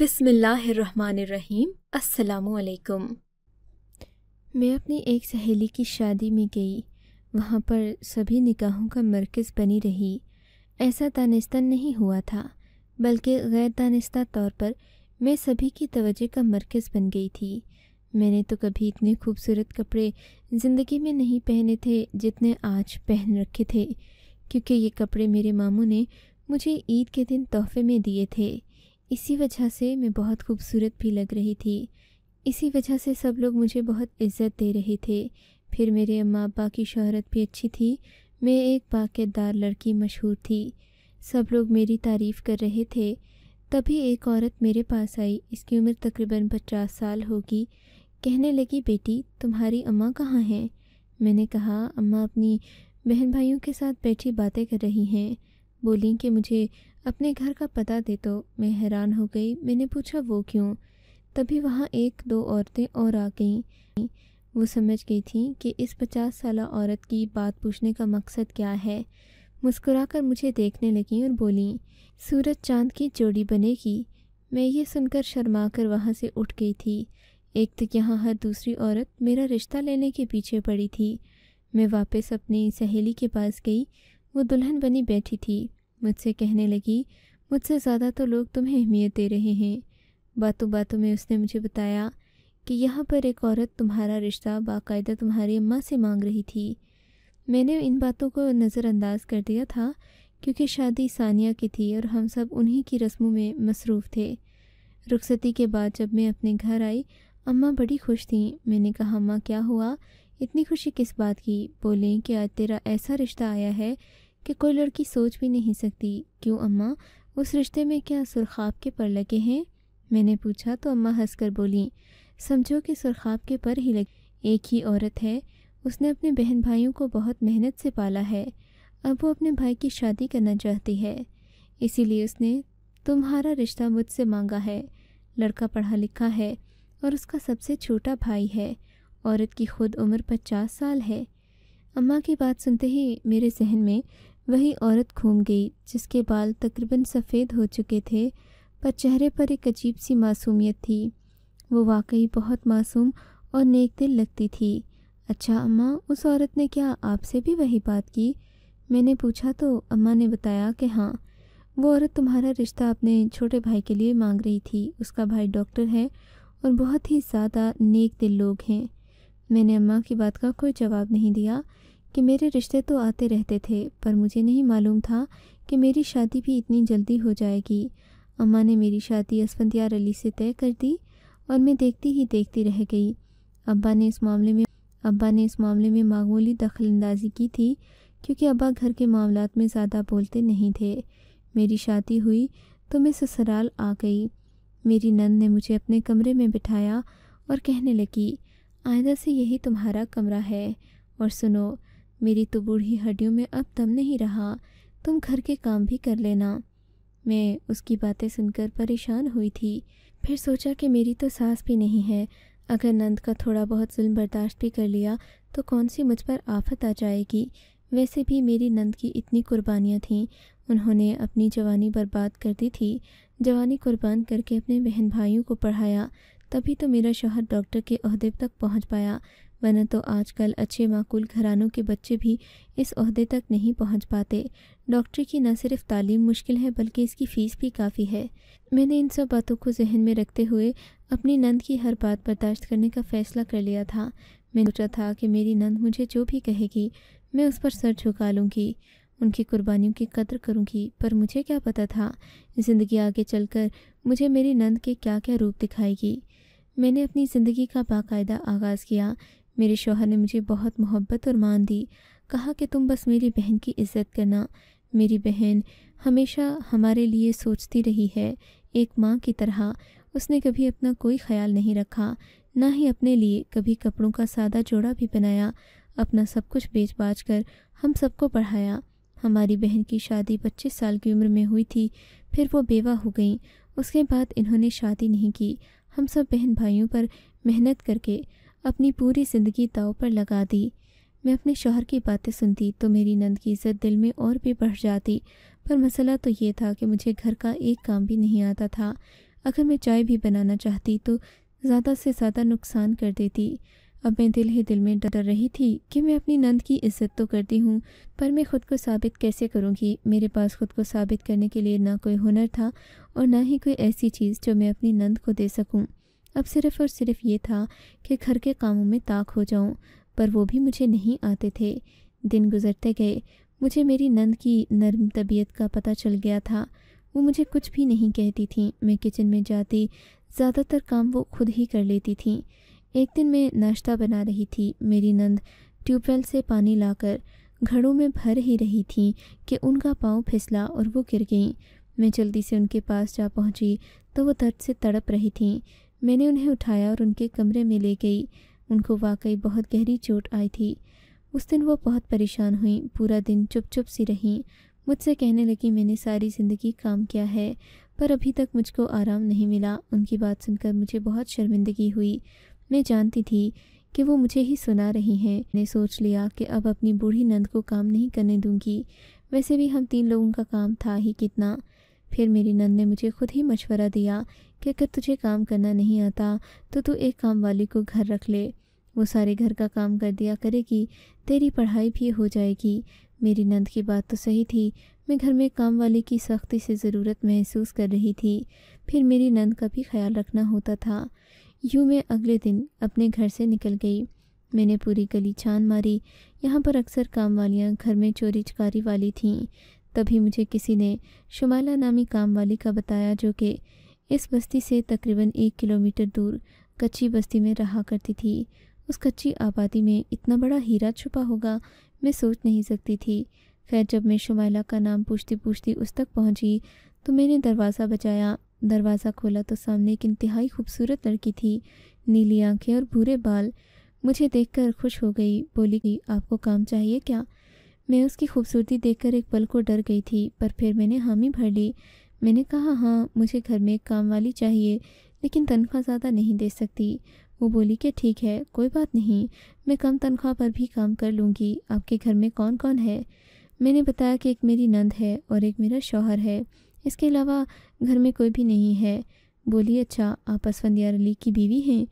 बिसमीम असलकुम मैं अपनी एक सहेली की शादी में गई वहाँ पर सभी निकाहों का मरकज़ बनी रही ऐसा दानिस्ता नहीं हुआ था बल्कि गैर दानिस्ता तौर पर मैं सभी की तवज्जो का मरकज़ बन गई थी मैंने तो कभी इतने खूबसूरत कपड़े ज़िंदगी में नहीं पहने थे जितने आज पहन रखे थे क्योंकि ये कपड़े मेरे मामू ने मुझे ईद के दिन तोहफे में दिए थे इसी वजह से मैं बहुत खूबसूरत भी लग रही थी इसी वजह से सब लोग मुझे बहुत इज़्ज़त दे रहे थे फिर मेरे अम्मा अब्बा की शहरत भी अच्छी थी मैं एक बाकेदार लड़की मशहूर थी सब लोग मेरी तारीफ़ कर रहे थे तभी एक औरत मेरे पास आई इसकी उम्र तकरीबन पचास साल होगी कहने लगी बेटी तुम्हारी अम्मा कहाँ हैं मैंने कहा अम्मा अपनी बहन भाइयों के साथ बैठी बातें कर रही हैं बोली कि मुझे अपने घर का पता दे तो मैं हैरान हो गई मैंने पूछा वो क्यों तभी वहाँ एक दो औरतें और आ गईं वो समझ गई थी कि इस पचास साल औरत की बात पूछने का मकसद क्या है मुस्कुराकर मुझे देखने लगीं और बोली सूरज चांद की जोड़ी बनेगी मैं ये सुनकर शर्मा कर वहाँ से उठ गई थी एक तो यहाँ हर दूसरी औरत मेरा रिश्ता लेने के पीछे पड़ी थी मैं वापस अपनी सहेली के पास गई वो दुल्हन बनी बैठी थी मुझसे कहने लगी मुझसे ज़्यादा तो लोग तुम्हें अहमियत दे रहे हैं बातों बातों में उसने मुझे बताया कि यहाँ पर एक औरत तुम्हारा रिश्ता बाकायदा तुम्हारी अम्मा से मांग रही थी मैंने इन बातों को नज़रअंदाज कर दिया था क्योंकि शादी सानिया की थी और हम सब उन्हीं की रस्मों में मसरूफ़ थे रुखसती के बाद जब मैं अपने घर आई अम्मा बड़ी खुश थीं मैंने कहा अम्मा क्या हुआ इतनी खुशी किस बात की बोलें कि आज तेरा ऐसा रिश्ता आया है कि कोई लड़की सोच भी नहीं सकती क्यों अम्मा उस रिश्ते में क्या सुरखाब के पर लगे हैं मैंने पूछा तो अम्मा हंसकर बोली समझो कि सुरखाब के पर ही लगे एक ही औरत है उसने अपने बहन भाइयों को बहुत मेहनत से पाला है अब वो अपने भाई की शादी करना चाहती है इसीलिए उसने तुम्हारा रिश्ता मुझसे मांगा है लड़का पढ़ा लिखा है और उसका सबसे छोटा भाई है औरत की खुद उम्र पचास साल है अम्मा की बात सुनते ही मेरे जहन में वही औरत घूम गई जिसके बाल तकरीबन सफ़ेद हो चुके थे पर चेहरे पर एक अजीब सी मासूमियत थी वो वाकई बहुत मासूम और नेक दिल लगती थी अच्छा अम्मा उस औरत ने क्या आपसे भी वही बात की मैंने पूछा तो अम्मा ने बताया कि हाँ वो औरत तुम्हारा रिश्ता अपने छोटे भाई के लिए मांग रही थी उसका भाई डॉक्टर है और बहुत ही ज़्यादा नेक दिल लोग हैं मैंने अम्मा की बात का कोई जवाब नहीं दिया कि मेरे रिश्ते तो आते रहते थे पर मुझे नहीं मालूम था कि मेरी शादी भी इतनी जल्दी हो जाएगी अम्मा ने मेरी शादी असफंदियार अली से तय कर दी और मैं देखती ही देखती रह गई अब्बा ने इस मामले में अब्बा ने इस मामले में मामूली दखल अंदाजी की थी क्योंकि अब्बा घर के मामला में ज़्यादा बोलते नहीं थे मेरी शादी हुई तो मैं ससुराल आ गई मेरी नंद ने मुझे अपने कमरे में बिठाया और कहने लगी आयदा से यही तुम्हारा कमरा है और सुनो मेरी तो बूढ़ी हड्डियों में अब दम नहीं रहा तुम घर के काम भी कर लेना मैं उसकी बातें सुनकर परेशान हुई थी फिर सोचा कि मेरी तो सास भी नहीं है अगर नंद का थोड़ा बहुत जुल्म बर्दाश्त भी कर लिया तो कौन सी मुझ पर आफत आ जाएगी वैसे भी मेरी नंद की इतनी कुर्बानियाँ थीं उन्होंने अपनी जवानी बर्बाद कर दी थी जवानी कुर्बान करके अपने बहन भाइयों को पढ़ाया तभी तो मेरा शोहर डॉक्टर के अहदे तक पहुंच पाया वरना तो आजकल अच्छे माकूल घरानों के बच्चे भी इस अहदे तक नहीं पहुंच पाते डॉक्टरी की न सिर्फ तालीम मुश्किल है बल्कि इसकी फ़ीस भी काफ़ी है मैंने इन सब बातों को जहन में रखते हुए अपनी नंद की हर बात बर्दाश्त करने का फ़ैसला कर लिया था मैं सोचा था कि मेरी नंद मुझे जो भी कहेगी मैं उस पर सर झुका लूँगी उनकी कुर्बानियों की कदर करूँगी पर मुझे क्या पता था ज़िंदगी आगे चलकर मुझे मेरी नंद के क्या क्या रूप दिखाएगी मैंने अपनी ज़िंदगी का बाकायदा आगाज़ किया मेरे शोहर ने मुझे बहुत मोहब्बत और मान दी कहा कि तुम बस मेरी बहन की इज़्ज़त करना मेरी बहन हमेशा हमारे लिए सोचती रही है एक माँ की तरह उसने कभी अपना कोई ख्याल नहीं रखा ना ही अपने लिए कभी कपड़ों का सादा जोड़ा भी बनाया अपना सब कुछ बेच बाज कर हम सबको पढ़ाया हमारी बहन की शादी पच्चीस साल की उम्र में हुई थी फिर वो बेवा हो गई उसके बाद इन्होंने शादी नहीं की हम सब बहन भाइयों पर मेहनत करके अपनी पूरी ज़िंदगी दाव पर लगा दी मैं अपने शोहर की बातें सुनती तो मेरी नंद की इज्जत दिल में और भी बढ़ जाती पर मसला तो ये था कि मुझे घर का एक काम भी नहीं आता था अगर मैं चाय भी बनाना चाहती तो ज़्यादा से ज़्यादा नुकसान कर देती अब मैं दिल ही दिल में डर रही थी कि मैं अपनी नंद की इज्जत तो करती हूँ पर मैं ख़ुद को साबित कैसे करूँगी मेरे पास ख़ुद को साबित करने के लिए ना कोई हुनर था और ना ही कोई ऐसी चीज़ जो मैं अपनी नंद को दे सकूँ अब सिर्फ़ और सिर्फ ये था कि घर के कामों में ताक हो जाऊं पर वो भी मुझे नहीं आते थे दिन गुजरते गए मुझे मेरी नंद की नरम तबीयत का पता चल गया था वो मुझे कुछ भी नहीं कहती थी मैं किचन में जाती ज़्यादातर काम वो खुद ही कर लेती थी एक दिन मैं नाश्ता बना रही थी मेरी नंद ट्यूबवेल से पानी लाकर घड़ों में भर ही रही थी कि उनका पाँव फिसला और वो गिर गई मैं जल्दी से उनके पास जा पहुंची तो वो दर्द से तड़प रही थी मैंने उन्हें उठाया और उनके कमरे में ले गई उनको वाकई बहुत गहरी चोट आई थी उस दिन वो बहुत परेशान हुई पूरा दिन चुप चुप सी रहीं मुझसे कहने लगी मैंने सारी ज़िंदगी काम किया है पर अभी तक मुझको आराम नहीं मिला उनकी बात सुनकर मुझे बहुत शर्मिंदगी हुई मैं जानती थी कि वो मुझे ही सुना रही हैं मैंने सोच लिया कि अब अपनी बूढ़ी नंद को काम नहीं करने दूंगी वैसे भी हम तीन लोगों का काम था ही कितना फिर मेरी नंद ने मुझे खुद ही मशवरा दिया कि अगर तुझे काम करना नहीं आता तो तू एक काम वाली को घर रख ले वो सारे घर का काम कर दिया करेगी तेरी पढ़ाई भी हो जाएगी मेरी नंद की बात तो सही थी मैं घर में काम वाले की सख्ती से ज़रूरत महसूस कर रही थी फिर मेरी नंद का भी ख्याल रखना होता था यूँ मैं अगले दिन अपने घर से निकल गई मैंने पूरी गली छान मारी यहाँ पर अक्सर काम वालियाँ घर में चोरी चकारी वाली थीं तभी मुझे किसी ने शुमाला नामी काम वाली का बताया जो कि इस बस्ती से तकरीबन एक किलोमीटर दूर कच्ची बस्ती में रहा करती थी उस कच्ची आबादी में इतना बड़ा हीरा छुपा होगा मैं सोच नहीं सकती थी खैर जब मैं शुमाला का नाम पूछती पूछती उस तक पहुंची तो मैंने दरवाज़ा बचाया दरवाज़ा खोला तो सामने एक इंतहाई खूबसूरत लड़की थी नीली आंखें और भूरे बाल मुझे देखकर खुश हो गई बोली कि आपको काम चाहिए क्या मैं उसकी खूबसूरती देखकर एक पल को डर गई थी पर फिर मैंने हामी भर ली मैंने कहा हाँ मुझे घर में एक काम वाली चाहिए लेकिन तनख्वाह ज़्यादा नहीं दे सकती वो बोली कि ठीक है कोई बात नहीं मैं कम तनख्वाह पर भी काम कर लूँगी आपके घर में कौन कौन है मैंने बताया कि एक मेरी नंद है और एक मेरा शौहर है इसके अलावा घर में कोई भी नहीं है बोली अच्छा आप असवंदियार अली की बीवी हैं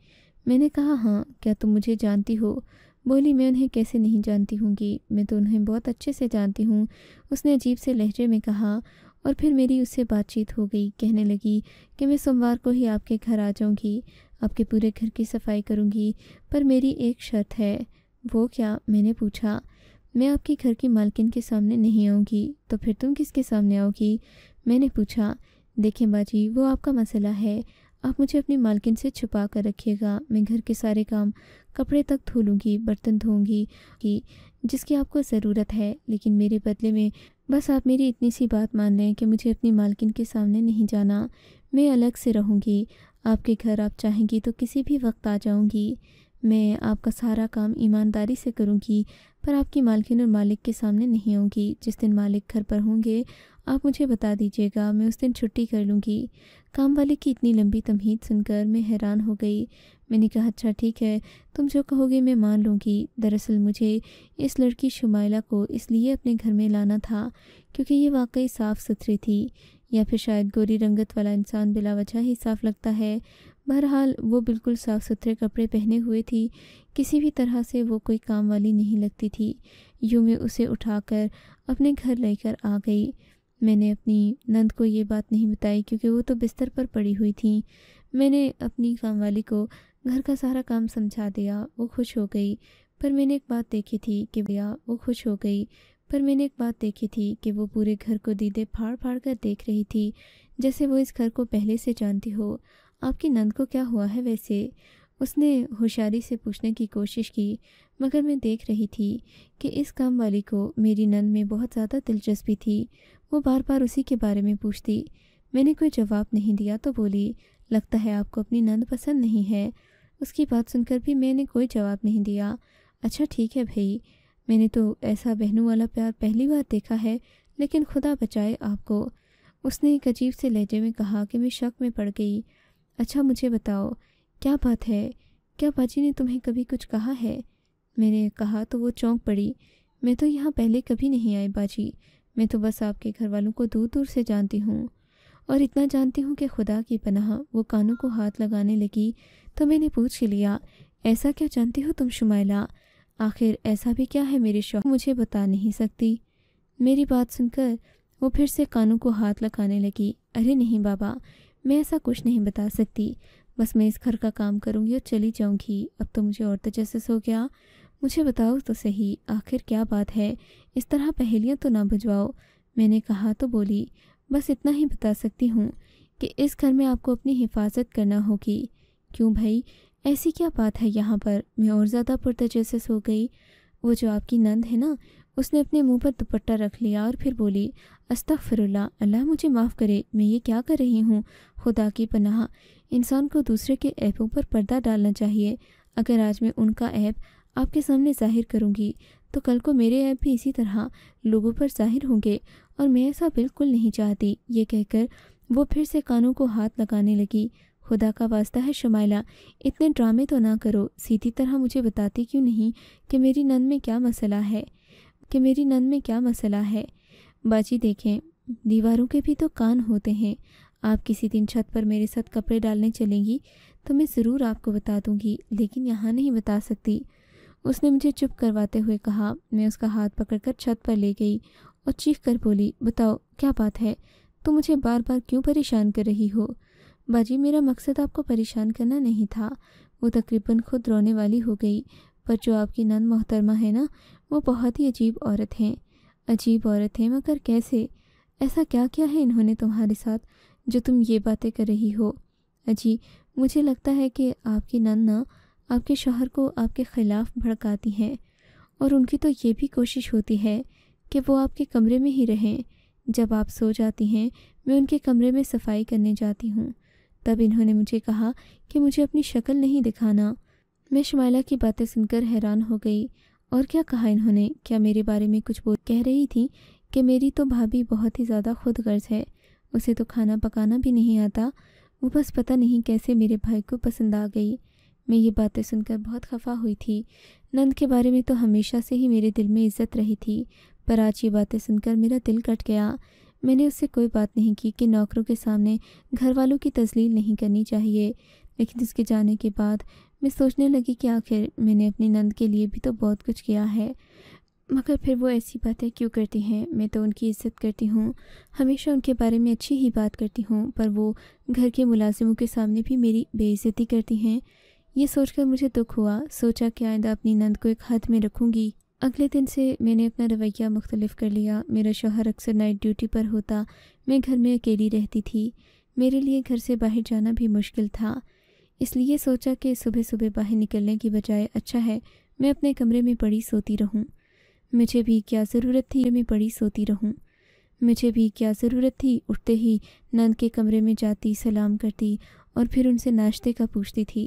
मैंने कहा हाँ क्या तुम मुझे जानती हो बोली मैं उन्हें कैसे नहीं जानती हूँ कि मैं तो उन्हें बहुत अच्छे से जानती हूँ उसने अजीब से लहजे में कहा और फिर मेरी उससे बातचीत हो गई कहने लगी कि मैं सोमवार को ही आपके घर आ जाऊँगी आपके पूरे घर की सफाई करूँगी पर मेरी एक शर्त है वो क्या मैंने पूछा मैं आपके घर की मालकिन के सामने नहीं आऊँगी तो फिर तुम किसके सामने आओगी मैंने पूछा देखें बाजी वो आपका मसला है आप मुझे अपनी मालकिन से छुपा कर रखिएगा मैं घर के सारे काम कपड़े तक धो लूँगी बर्तन धोऊँगी कि जिसकी आपको ज़रूरत है लेकिन मेरे बदले में बस आप मेरी इतनी सी बात मान लें कि मुझे अपनी मालकिन के सामने नहीं जाना मैं अलग से रहूँगी आपके घर आप चाहेंगी तो किसी भी वक्त आ जाऊँगी मैं आपका सारा काम ईमानदारी से करूँगी पर आपकी मालकिन और मालिक के सामने नहीं होंगी जिस दिन मालिक घर पर होंगे आप मुझे बता दीजिएगा मैं उस दिन छुट्टी कर लूँगी काम वाले की इतनी लंबी तमहीद सुनकर मैं हैरान हो गई मैंने कहा अच्छा ठीक है तुम जो कहोगे मैं मान लूँगी दरअसल मुझे इस लड़की शुमाइला को इसलिए अपने घर में लाना था क्योंकि ये वाकई साफ़ सुथरी थी या फिर शायद गोरी रंगत वाला इंसान बिलावजह ही साफ़ लगता है बहरहाल वो बिल्कुल साफ़ सुथरे कपड़े पहने हुए थी किसी भी तरह से वो कोई काम वाली नहीं लगती थी यूँ मैं उसे उठाकर अपने घर लेकर आ गई मैंने अपनी नंद को ये बात नहीं बताई क्योंकि वो तो बिस्तर पर पड़ी हुई थी मैंने अपनी काम वाली को घर का सारा काम समझा दिया वो खुश हो गई पर मैंने एक बात देखी थी कि भैया वो खुश हो गई पर मैंने एक बात देखी थी कि वो पूरे घर को दीदे फाड़ फाड़ कर देख रही थी जैसे वो इस घर को पहले से जानती हो आपकी नंद को क्या हुआ है वैसे उसने होशियारी से पूछने की कोशिश की मगर मैं देख रही थी कि इस काम वाली को मेरी नन में बहुत ज़्यादा दिलचस्पी थी वो बार बार उसी के बारे में पूछती मैंने कोई जवाब नहीं दिया तो बोली लगता है आपको अपनी नंद पसंद नहीं है उसकी बात सुनकर भी मैंने कोई जवाब नहीं दिया अच्छा ठीक है भाई मैंने तो ऐसा बहनों वाला प्यार पहली बार देखा है लेकिन खुदा बचाए आपको उसने एक अजीब से लहजे में कहा कि मैं शक में पड़ गई अच्छा मुझे बताओ क्या बात है क्या बाजी ने तुम्हें कभी कुछ कहा है मैंने कहा तो वो चौंक पड़ी मैं तो यहाँ पहले कभी नहीं आई बाजी मैं तो बस आपके घर वालों को दूर दूर से जानती हूँ और इतना जानती हूँ कि खुदा की पनाह वो कानों को हाथ लगाने लगी तो मैंने पूछ लिया ऐसा क्या जानती हो तुम शुमाइला आखिर ऐसा भी क्या है मेरे शौक मुझे बता नहीं सकती मेरी बात सुनकर वो फिर से कानों को हाथ लगाने लगी अरे नहीं बाबा मैं ऐसा कुछ नहीं बता सकती बस मैं इस घर का काम करूँगी और चली जाऊँगी अब तो मुझे और तजस हो गया मुझे बताओ तो सही आखिर क्या बात है इस तरह पहेलियाँ तो ना भुजवाओ मैंने कहा तो बोली बस इतना ही बता सकती हूँ कि इस घर में आपको अपनी हिफाजत करना होगी क्यों भाई ऐसी क्या बात है यहाँ पर मैं और ज़्यादा पुरतजस हो गई वो जो आपकी नंद है ना उसने अपने मुंह पर दुपट्टा रख लिया और फिर बोली अस्तफ़रल्ला अल्लाह मुझे माफ़ करे मैं ये क्या कर रही हूँ खुदा की पनाह इंसान को दूसरे के ऐपों पर पर्दा डालना चाहिए अगर आज मैं उनका ऐप आपके सामने जाहिर करूँगी तो कल को मेरे ऐप भी इसी तरह लोगों पर जाहिर होंगे और मैं ऐसा बिल्कुल नहीं चाहती ये कहकर वो फिर से कानों को हाथ लगाने लगी खुदा का वास्ता है शमाइला इतने ड्रामे तो ना करो सीधी तरह मुझे बताती क्यों नहीं कि मेरी नंद में क्या मसला है कि मेरी नंद में क्या मसला है बाजी देखें दीवारों के भी तो कान होते हैं आप किसी दिन छत पर मेरे साथ कपड़े डालने चलेंगी तो मैं ज़रूर आपको बता दूंगी लेकिन यहाँ नहीं बता सकती उसने मुझे चुप करवाते हुए कहा मैं उसका हाथ पकड़कर छत पर ले गई और चीख कर बोली बताओ क्या बात है तुम मुझे बार बार क्यों परेशान कर रही हो बाजी मेरा मकसद आपको परेशान करना नहीं था वो तकरीबन खुद रोने वाली हो गई पर जो आपकी नन मोहतरमा है ना वो बहुत ही अजीब औरत हैं अजीब औरत है मगर कैसे ऐसा क्या क्या है इन्होंने तुम्हारे साथ जो तुम ये बातें कर रही हो अजी मुझे लगता है कि आपकी नन्ना आपके शोहर को आपके ख़िलाफ़ भड़काती हैं और उनकी तो ये भी कोशिश होती है कि वो आपके कमरे में ही रहें जब आप सो जाती हैं मैं उनके कमरे में सफाई करने जाती हूँ तब इन्होंने मुझे कहा कि मुझे अपनी शक्ल नहीं दिखाना मैं शुमाला की बातें सुनकर हैरान हो गई और क्या कहा इन्होंने क्या मेरे बारे में कुछ बोल कह रही थी कि मेरी तो भाभी बहुत ही ज़्यादा खुद गर्ज है उसे तो खाना पकाना भी नहीं आता वो बस पता नहीं कैसे मेरे भाई को पसंद आ गई मैं ये बातें सुनकर बहुत खफा हुई थी नंद के बारे में तो हमेशा से ही मेरे दिल में इज्जत रही थी पर आज ये बातें सुनकर मेरा दिल कट गया मैंने उससे कोई बात नहीं की कि नौकरों के सामने घर वालों की तजलील नहीं करनी चाहिए लेकिन उसके जाने के बाद मैं सोचने लगी कि आखिर मैंने अपनी नंद के लिए भी तो बहुत कुछ किया है मगर फिर वो ऐसी बातें क्यों करती हैं मैं तो उनकी इज्जत करती हूँ हमेशा उनके बारे में अच्छी ही बात करती हूँ पर वो घर के मुलाजिमों के सामने भी मेरी बेइज्जती करती हैं ये सोचकर मुझे दुख हुआ सोचा कि आइंदा अपनी नंद को एक हाथ में रखूँगी अगले दिन से मैंने अपना रवैया मुख्तलिफ कर लिया मेरा शोहर अक्सर नाइट ड्यूटी पर होता मैं घर में अकेली रहती थी मेरे लिए घर से बाहर जाना भी मुश्किल था इसलिए सोचा कि सुबह सुबह बाहर निकलने की बजाय अच्छा है मैं अपने कमरे में पड़ी सोती रहूं मुझे भी क्या ज़रूरत थी मैं पड़ी सोती रहूं मुझे भी क्या ज़रूरत थी उठते ही नंद के कमरे में जाती सलाम करती और फिर उनसे नाश्ते का पूछती थी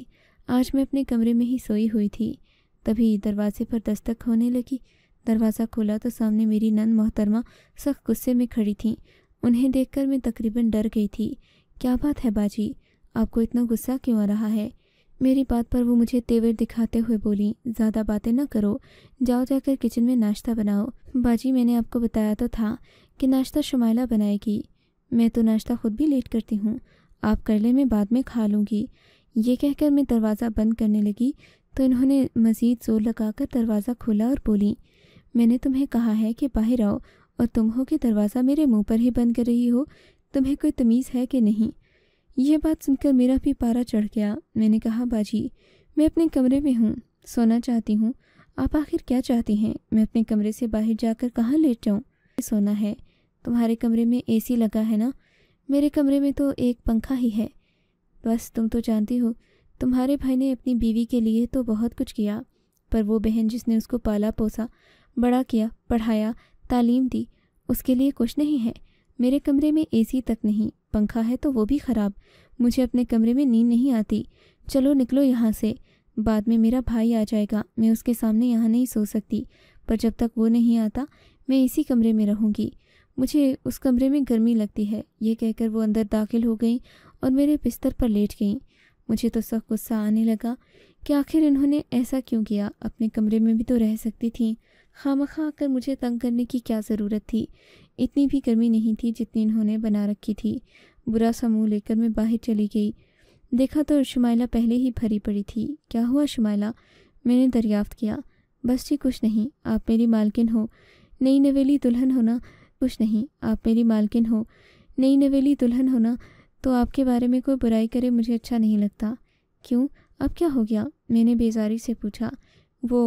आज मैं अपने कमरे में ही सोई हुई थी तभी दरवाजे पर दस्तक होने लगी दरवाज़ा खोला तो सामने मेरी नंद मोहतरमा सख्त गुस्से में खड़ी थी उन्हें देखकर मैं तकरीबन डर गई थी क्या बात है बाजी आपको इतना गुस्सा क्यों आ रहा है मेरी बात पर वो मुझे तेवर दिखाते हुए बोली ज़्यादा बातें ना करो जाओ जाकर किचन में नाश्ता बनाओ बाजी मैंने आपको बताया तो था कि नाश्ता शमाइला बनाएगी मैं तो नाश्ता खुद भी लेट करती हूँ आप कर ले मैं बाद में खा लूँगी ये कहकर मैं दरवाज़ा बंद करने लगी तो इन्होंने मज़ीद ज़ोर लगाकर दरवाज़ा खोला और बोली मैंने तुम्हें कहा है कि बाहर आओ और तुम हो कि दरवाज़ा मेरे मुंह पर ही बंद कर रही हो तुम्हें कोई तमीज़ है कि नहीं यह बात सुनकर मेरा भी पारा चढ़ गया मैंने कहा बाजी मैं अपने कमरे में हूँ सोना चाहती हूँ आप आखिर क्या चाहती हैं मैं अपने कमरे से बाहर जाकर कहाँ लेट जाऊँ सोना है तुम्हारे कमरे में एसी लगा है ना मेरे कमरे में तो एक पंखा ही है बस तुम तो जानती हो तुम्हारे भाई ने अपनी बीवी के लिए तो बहुत कुछ किया पर वो बहन जिसने उसको पाला पोसा बड़ा किया पढ़ाया तालीम दी उसके लिए कुछ नहीं है मेरे कमरे में एसी तक नहीं पंखा है तो वो भी ख़राब मुझे अपने कमरे में नींद नहीं आती चलो निकलो यहाँ से बाद में मेरा भाई आ जाएगा मैं उसके सामने यहाँ नहीं सो सकती पर जब तक वो नहीं आता मैं इसी कमरे में रहूँगी मुझे उस कमरे में गर्मी लगती है ये कहकर वो अंदर दाखिल हो गई और मेरे बिस्तर पर लेट गई मुझे तो सख्त गुस्सा आने लगा कि आखिर इन्होंने ऐसा क्यों किया अपने कमरे में भी तो रह सकती थी खाम खा आकर मुझे तंग करने की क्या ज़रूरत थी इतनी भी गर्मी नहीं थी जितनी इन्होंने बना रखी थी बुरा सा मुँह लेकर मैं बाहर चली गई देखा तो शुमाइला पहले ही भरी पड़ी थी क्या हुआ शुमाइला मैंने दरियाफ्त किया बस जी कुछ नहीं आप मेरी मालकिन हो नई नवेली दुल्हन होना कुछ नहीं आप मेरी मालकिन हो नई नवेली दुल्हन होना तो आपके बारे में कोई बुराई करे मुझे अच्छा नहीं लगता क्यों अब क्या हो गया मैंने बेजारी से पूछा वो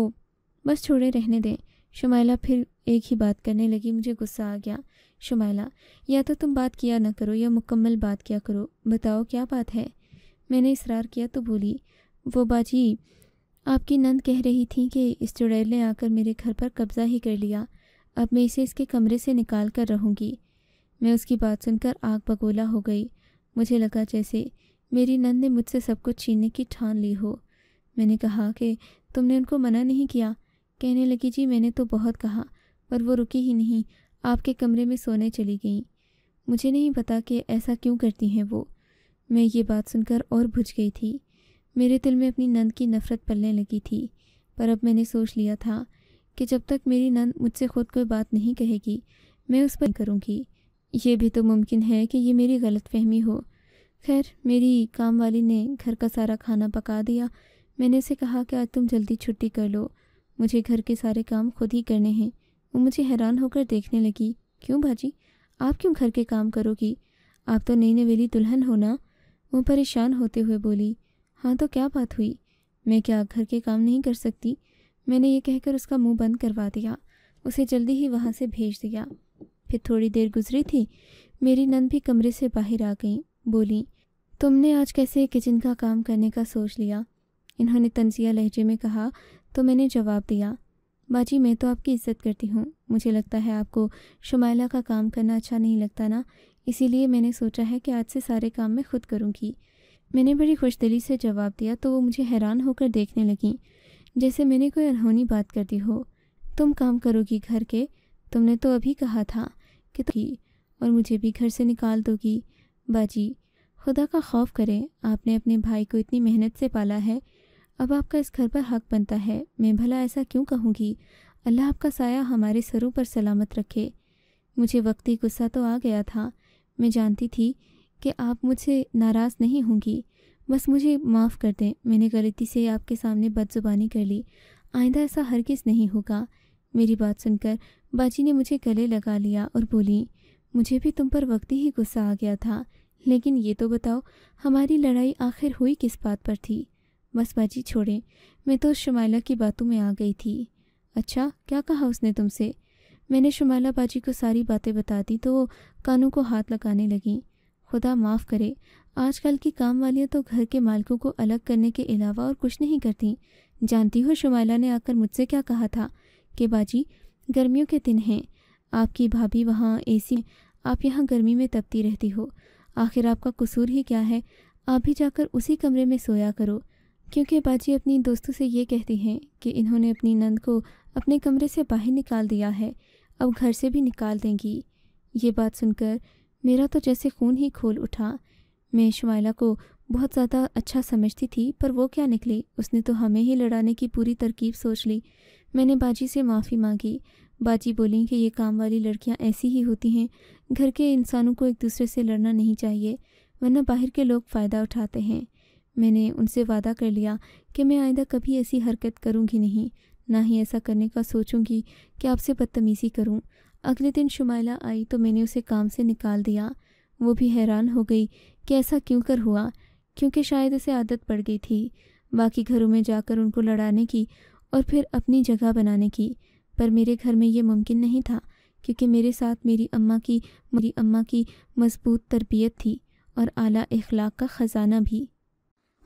बस छोड़े रहने दें शुमाइला फिर एक ही बात करने लगी मुझे गुस्सा आ गया शुमाइला या तो तुम बात किया ना करो या मुकम्मल बात किया करो बताओ क्या बात है मैंने इसरार किया तो बोली वो बाजी आपकी नंद कह रही थी कि इस चुड़ैल ने आकर मेरे घर पर कब्ज़ा ही कर लिया अब मैं इसे इसके कमरे से निकाल कर रहूँगी मैं उसकी बात सुनकर आग बगोला हो गई मुझे लगा जैसे मेरी नंद ने मुझसे सब कुछ छीनने की ठान ली हो मैंने कहा कि तुमने उनको मना नहीं किया कहने लगी जी मैंने तो बहुत कहा पर वो रुकी ही नहीं आपके कमरे में सोने चली गई मुझे नहीं पता कि ऐसा क्यों करती हैं वो मैं ये बात सुनकर और भुझ गई थी मेरे दिल में अपनी नंद की नफ़रत पलने लगी थी पर अब मैंने सोच लिया था कि जब तक मेरी नंद मुझसे खुद कोई बात नहीं कहेगी मैं उस पर करूँगी ये भी तो मुमकिन है कि ये मेरी गलत फहमी हो खैर मेरी काम वाली ने घर का सारा खाना पका दिया मैंने उसे कहा कि आज तुम जल्दी छुट्टी कर लो मुझे घर के सारे काम खुद ही करने हैं वो मुझे हैरान होकर देखने लगी क्यों भाजी आप क्यों घर के काम करोगी आप तो नई नवेली दुल्हन हो ना वो परेशान होते हुए बोली हाँ तो क्या बात हुई मैं क्या घर के काम नहीं कर सकती मैंने ये कहकर उसका मुंह बंद करवा दिया उसे जल्दी ही वहाँ से भेज दिया फिर थोड़ी देर गुजरी थी मेरी नंद भी कमरे से बाहर आ गई बोली तुमने आज कैसे किचन का काम करने का सोच लिया इन्होंने तंजिया लहजे में कहा तो मैंने जवाब दिया बाजी मैं तो आपकी इज्जत करती हूँ मुझे लगता है आपको शुमाइला का काम करना अच्छा नहीं लगता ना इसीलिए मैंने सोचा है कि आज से सारे काम मैं खुद करूँगी मैंने बड़ी खुश दिली से जवाब दिया तो वो मुझे हैरान होकर देखने लगी जैसे मैंने कोई अनहोनी बात कर दी हो तुम काम करोगी घर के तुमने तो अभी कहा था कि तुम और मुझे भी घर से निकाल दोगी बाजी खुदा का खौफ करें आपने अपने भाई को इतनी मेहनत से पाला है अब आपका इस घर पर हक बनता है मैं भला ऐसा क्यों कहूँगी अल्लाह आपका साया हमारे सरों पर सलामत रखे मुझे वक्ती गुस्सा तो आ गया था मैं जानती थी कि आप मुझसे नाराज़ नहीं होंगी बस मुझे माफ़ कर दें मैंने गलती से आपके सामने बदजुबानी कर ली आइंदा ऐसा किस नहीं होगा मेरी बात सुनकर बाजी ने मुझे गले लगा लिया और बोली मुझे भी तुम पर वक्त ही गुस्सा आ गया था लेकिन ये तो बताओ हमारी लड़ाई आखिर हुई किस बात पर थी बस बाजी छोड़े मैं तो शमाइला की बातों में आ गई थी अच्छा क्या कहा उसने तुमसे मैंने शमाला बाजी को सारी बातें बता दी तो वो कानों को हाथ लगाने लगी खुदा माफ़ करे आजकल की काम वालियाँ तो घर के मालिकों को अलग करने के अलावा और कुछ नहीं करती जानती हो शुमाला ने आकर मुझसे क्या कहा था कि बाजी गर्मियों के दिन हैं आपकी भाभी वहाँ सी आप यहाँ गर्मी में तपती रहती हो आखिर आपका कसूर ही क्या है आप भी जाकर उसी कमरे में सोया करो क्योंकि बाजी अपनी दोस्तों से ये कहती हैं कि इन्होंने अपनी नंद को अपने कमरे से बाहर निकाल दिया है अब घर से भी निकाल देंगी ये बात सुनकर मेरा तो जैसे खून ही खोल उठा मैं शुमाइला को बहुत ज़्यादा अच्छा समझती थी पर वो क्या निकली उसने तो हमें ही लड़ाने की पूरी तरकीब सोच ली मैंने बाजी से माफ़ी मांगी बाजी बोली कि ये काम वाली लड़कियाँ ऐसी ही होती हैं घर के इंसानों को एक दूसरे से लड़ना नहीं चाहिए वरना बाहर के लोग फ़ायदा उठाते हैं मैंने उनसे वादा कर लिया कि मैं आइंदा कभी ऐसी हरकत करूँगी नहीं ना ही ऐसा करने का सोचूंगी कि आपसे बदतमीज़ी करूं। अगले दिन शुमाइला आई तो मैंने उसे काम से निकाल दिया वो भी हैरान हो गई कि ऐसा क्यों कर हुआ क्योंकि शायद उसे आदत पड़ गई थी बाकी घरों में जाकर उनको लड़ाने की और फिर अपनी जगह बनाने की पर मेरे घर में ये मुमकिन नहीं था क्योंकि मेरे साथ मेरी अम्मा की मेरी अम्मा की मजबूत तरबियत थी और आला अखलाक का ख़जाना भी